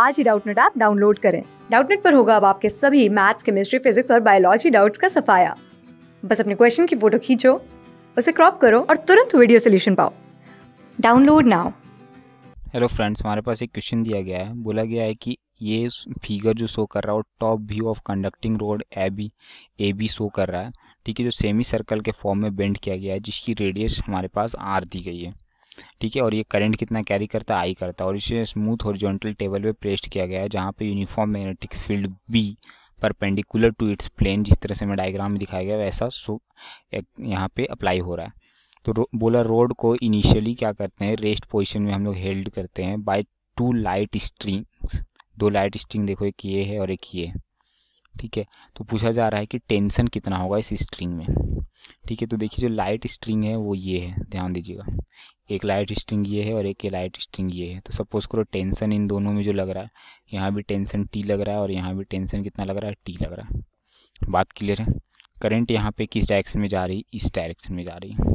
आज ही Doubtnut app download करें डाउटनेट पर होगा अब आपके सभी मैथ्स केमिस्ट्री फिजिक्स और बायोलॉजी डाउट्स का सफाया बस अपने क्वेश्चन की फोटो खींचो उसे क्रॉप करो और तुरंत वीडियो सोल्यूशन पाओ डाउनलोड नाउ हेलो फ्रेंड्स हमारे पास एक क्वेश्चन दिया गया है बोला गया है कि ये फिगर जो शो कर रहा है और top view of conducting rod A B A B show कर रहा है ठीक है जो सेमी सर्कल के फॉर्म में बेंड किया गया है जिसकी रेडियस हमारे पास आर दी गई है ठीक है और ये करंट कितना कैरी करता है आई करता है और इसे स्मूथ हॉरिजॉन्टल टेबल पे प्रेस्ट किया गया है जहाँ पे uniform magnetic field B perpendicular to its plane जिस तरह से मैं डायग्राम में दिखाया गया वैसा सो यहाँ पे अप्लाई हो रहा है तो रो, बोला रोड को इनिशियली क्या करते हैं रेस्ट पोजिशन में हम लोग हेल्ड करते हैं बाई टू लाइट स्ट्रिंग्स दो लाइट स्ट्रिंग देखो एक ये है और एक ये ठीक है तो पूछा जा रहा है कि टेंशन कितना होगा इस स्ट्रिंग में ठीक है तो देखिए जो लाइट स्ट्रिंग है वो ये है ध्यान दीजिएगा एक लाइट स्ट्रिंग ये है और एक ये लाइट स्ट्रिंग ये है तो सपोज करो टेंशन इन दोनों में जो लग रहा है यहाँ भी टेंशन टी लग रहा है और यहाँ भी टेंशन कितना लग रहा है टी लग रहा है बात क्लियर है करंट यहाँ पे किस डायरेक्शन में जा रही है इस डायरेक्शन में जा रही है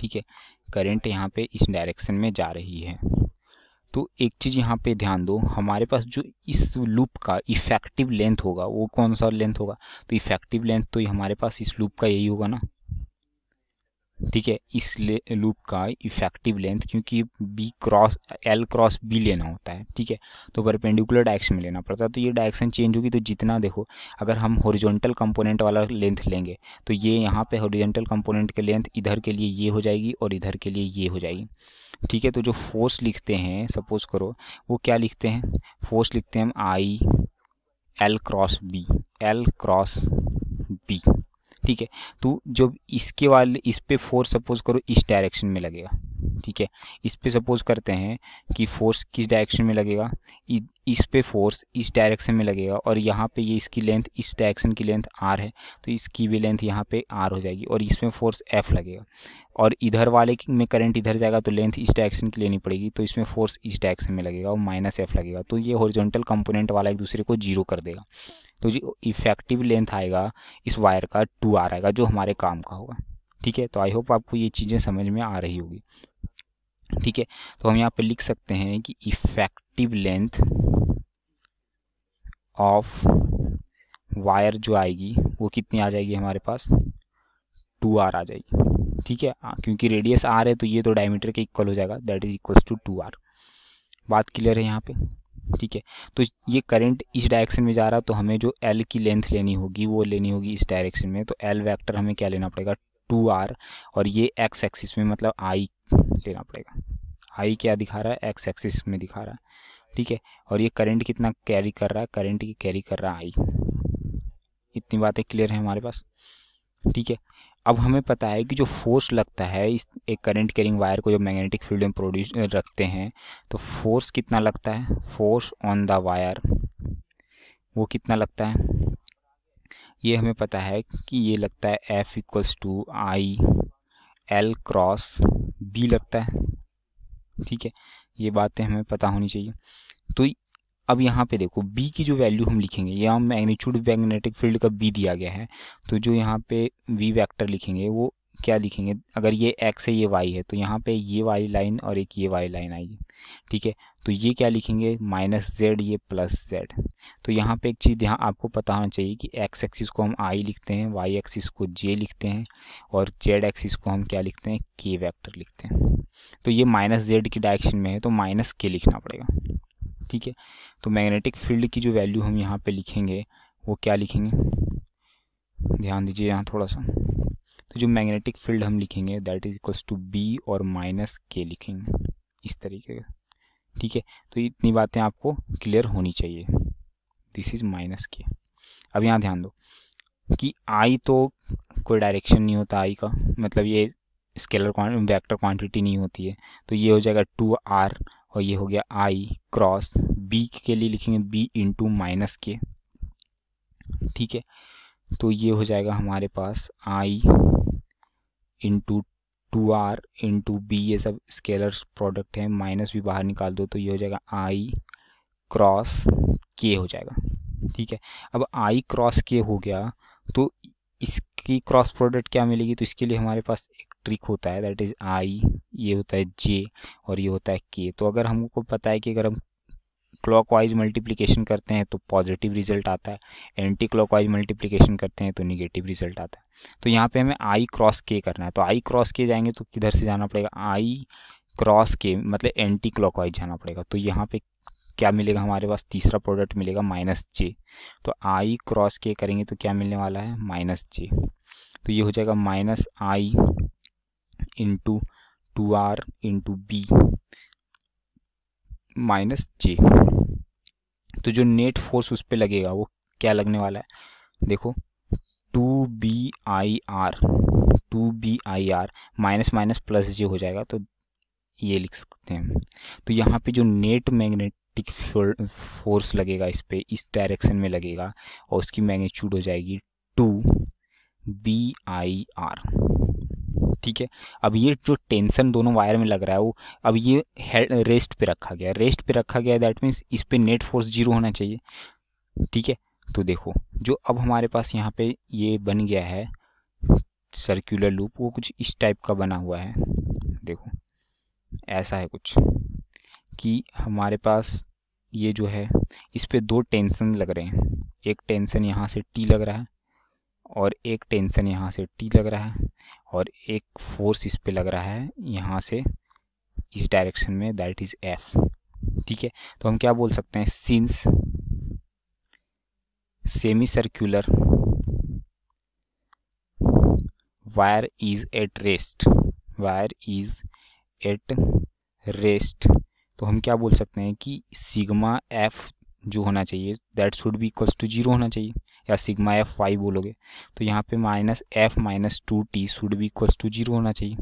ठीक है करंट यहाँ पे इस डायरेक्शन में जा रही है तो एक चीज़ यहाँ पे ध्यान दो हमारे पास जो इस लूप का इफ़ेक्टिव लेंथ होगा वो कौन सा लेंथ होगा तो इफ़ेक्टिव लेंथ तो हमारे पास इस लूप का यही होगा ना ठीक है इस लूप का इफेक्टिव लेंथ क्योंकि B cross L cross B लेना होता है ठीक है तो परपेंडिकुलर डायरेक्शन में लेना पड़ता है तो ये डायरेक्शन चेंज होगी तो जितना देखो अगर हम हॉरिजॉन्टल कंपोनेंट वाला लेंथ लेंगे तो ये यहाँ पे हॉरिजॉन्टल कंपोनेंट के लेंथ इधर के लिए ये हो जाएगी और इधर के लिए ये हो जाएगी ठीक है तो जो फोर्स लिखते हैं सपोज करो वो क्या लिखते हैं फोर्स लिखते हैं हम I L cross B L cross B ठीक है तो जब इसके वाले इस पर फोर्स सपोज करो इस डायरेक्शन में लगेगा ठीक है इस पर सपोज करते हैं कि फोर्स किस डायरेक्शन में लगेगा इस पे फोर्स इस डायरेक्शन में लगेगा और यहाँ पे ये इसकी लेंथ इस डायरेक्शन की लेंथ आर है तो इसकी भी लेंथ यहाँ पे आर हो जाएगी और इसमें फोर्स एफ लगेगा और इधर वाले में करंट इधर जाएगा तो लेंथ इस डायरेक्शन की लेनी पड़ेगी तो इसमें फोर्स इस डायरेक्शन में लगेगा और माइनस एफ लगेगा तो ये हॉरिजॉन्टल कंपोनेंट वाला एक दूसरे को जीरो कर देगा तो जी इफेक्टिव लेंथ आएगा इस वायर का टू आर आएगा जो हमारे काम का होगा ठीक है तो आई होप आपको ये चीज़ें समझ में आ रही होगी ठीक है तो हम यहाँ पे लिख सकते हैं कि इफेक्टिव लेंथ ऑफ वायर जो आएगी वो कितनी आ जाएगी हमारे पास टू आर आ जाएगी ठीक है क्योंकि रेडियस आर है तो ये तो डायमीटर के इक्वल हो जाएगा that is equals to two R बात क्लियर है यहाँ पे ठीक है तो ये करंट इस डायरेक्शन में जा रहा है तो हमें जो एल की लेंथ लेनी होगी वो लेनी होगी इस डायरेक्शन में तो एल वेक्टर हमें क्या लेना पड़ेगा टू आर और ये एक्स एक्सिस में मतलब आई देना पड़ेगा हाई क्या दिखा रहा है एक्स एक्सिस में दिखा रहा है ठीक है और ये करंट कितना कैरी कर रहा है करंट की कैरी कर रहा है आई इतनी बातें क्लियर है हमारे पास ठीक है अब हमें पता है कि जो फोर्स लगता है इस एक करंट कैरिंग वायर को जो मैग्नेटिक फील्ड में प्रोड्यूस रखते हैं तो फोर्स कितना लगता है फोर्स ऑन द वायर वो कितना लगता है ये हमें पता है कि ये लगता है F equals to I L cross B लगता है ठीक है ये बातें हमें पता होनी चाहिए तो अब यहाँ पे देखो बी की जो वैल्यू हम लिखेंगे यहाँ मैग्नीट्यूड मैग्नेटिक फील्ड का बी दिया गया है तो जो यहाँ पे वी वैक्टर लिखेंगे वो क्या लिखेंगे अगर ये एक्स है ये वाई है तो यहाँ पे ये वाली लाइन और एक ये वाली लाइन आएगी ठीक है तो ये क्या लिखेंगे माइनस जेड ये प्लस जेड तो यहाँ पे एक चीज़ यहाँ आपको पता होना चाहिए कि एक्स एक्सिस को हम आई लिखते हैं वाई एक्सिस को जे लिखते हैं और जेड एक्सिस को हम क्या लिखते हैं के वैक्टर लिखते हैं तो ये माइनस जेड की डायरेक्शन में है तो माइनस के लिखना पड़ेगा ठीक है तो मैग्नेटिक फील्ड की जो वैल्यू हम यहाँ पर लिखेंगे वो क्या लिखेंगे ध्यान दीजिए यहाँ थोड़ा सा तो जो मैग्नेटिक फील्ड हम लिखेंगे that is equals to B और माइनस के लिखेंगे इस तरीके का ठीक है तो इतनी बातें आपको क्लियर होनी चाहिए दिस इज़ माइनस के अब यहाँ ध्यान दो कि आई तो कोई डायरेक्शन नहीं होता आई का मतलब ये स्केलर वेक्टर क्वांटिटी नहीं होती है तो ये हो जाएगा टू आर और ये हो गया आई क्रॉस बी के लिए लिखेंगे बी इंटू माइनस के ठीक है तो ये हो जाएगा हमारे पास I into two R into B ये सब स्केलर प्रोडक्ट हैं माइनस भी बाहर निकाल दो तो ये हो जाएगा आई क्रॉस के हो जाएगा ठीक है अब आई क्रॉस के हो गया तो इसकी क्रॉस प्रोडक्ट क्या मिलेगी तो इसके लिए हमारे पास एक ट्रिक होता है दैट इज़ आई ये होता है जे और ये होता है के तो अगर हमको पता है कि अगर हम क्लॉकवाइज मल्टीप्लिकेशन करते हैं तो पॉजिटिव रिजल्ट आता है एंटी क्लॉकवाइज मल्टीप्लिकेशन करते हैं तो निगेटिव रिजल्ट आता है तो यहाँ पे हमें आई क्रॉस के करना है तो आई क्रॉस के जाएंगे तो किधर से जाना पड़ेगा आई क्रॉस के मतलब एंटी क्लॉकवाइज जाना पड़ेगा तो यहाँ पे क्या मिलेगा हमारे पास तीसरा प्रोडक्ट मिलेगा माइनस जे तो आई क्रॉस के करेंगे तो क्या मिलने वाला है माइनस जे तो ये हो जाएगा minus I into two R into B minus J तो जो नेट फोर्स उस पर लगेगा वो क्या लगने वाला है देखो two B I R two B I R minus minus plus J हो जाएगा तो ये लिख सकते हैं तो यहाँ पे जो नेट मैग्नेटिक फोर्स लगेगा इस पर इस डायरेक्शन में लगेगा और उसकी मैग्नीट्यूड हो जाएगी टू बी आई आर ठीक है अब ये जो टेंसन दोनों वायर में लग रहा है वो अब ये रेस्ट पे रखा गया रेस्ट पे रखा गया दैट मीन्स इस पर नेट फोर्स जीरो होना चाहिए ठीक है तो देखो जो अब हमारे पास यहाँ पे ये बन गया है सर्कुलर लूप वो कुछ इस टाइप का बना हुआ है देखो ऐसा है कुछ कि हमारे पास ये जो है इस पर दो टेंसन लग रहे हैं एक टेंसन यहाँ से टी लग रहा है और एक टेंशन यहाँ से टी लग रहा है और एक फोर्स इस पर लग रहा है यहाँ से इस डायरेक्शन में दैट इज़ एफ ठीक है तो हम क्या बोल सकते हैं since semi circular wire is at rest wire is at rest तो हम क्या बोल सकते हैं कि सिग्मा एफ जो होना चाहिए that should be equals to zero होना चाहिए या सिग्मा एफ वाई बोलोगे तो यहाँ पे minus F minus two T should भी इक्वल्स टू जीरो होना चाहिए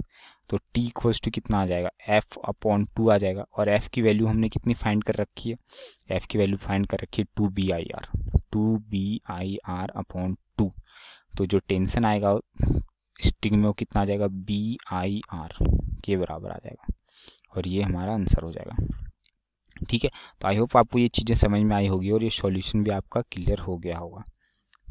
तो टी इक्वल्स टू कितना आ जाएगा एफ अपॉन टू आ जाएगा और एफ़ की वैल्यू हमने कितनी फाइंड कर रखी है एफ़ की वैल्यू फाइंड कर रखी है two B I R two B I R upon two तो जो टेंशन आएगा स्टिंग में वो कितना आ जाएगा बी आई आर के बराबर आ जाएगा और ये हमारा आंसर हो जाएगा ठीक है तो आई होप आपको ये चीज़ें समझ में आई होगी और ये सॉल्यूशन भी आपका क्लियर हो गया होगा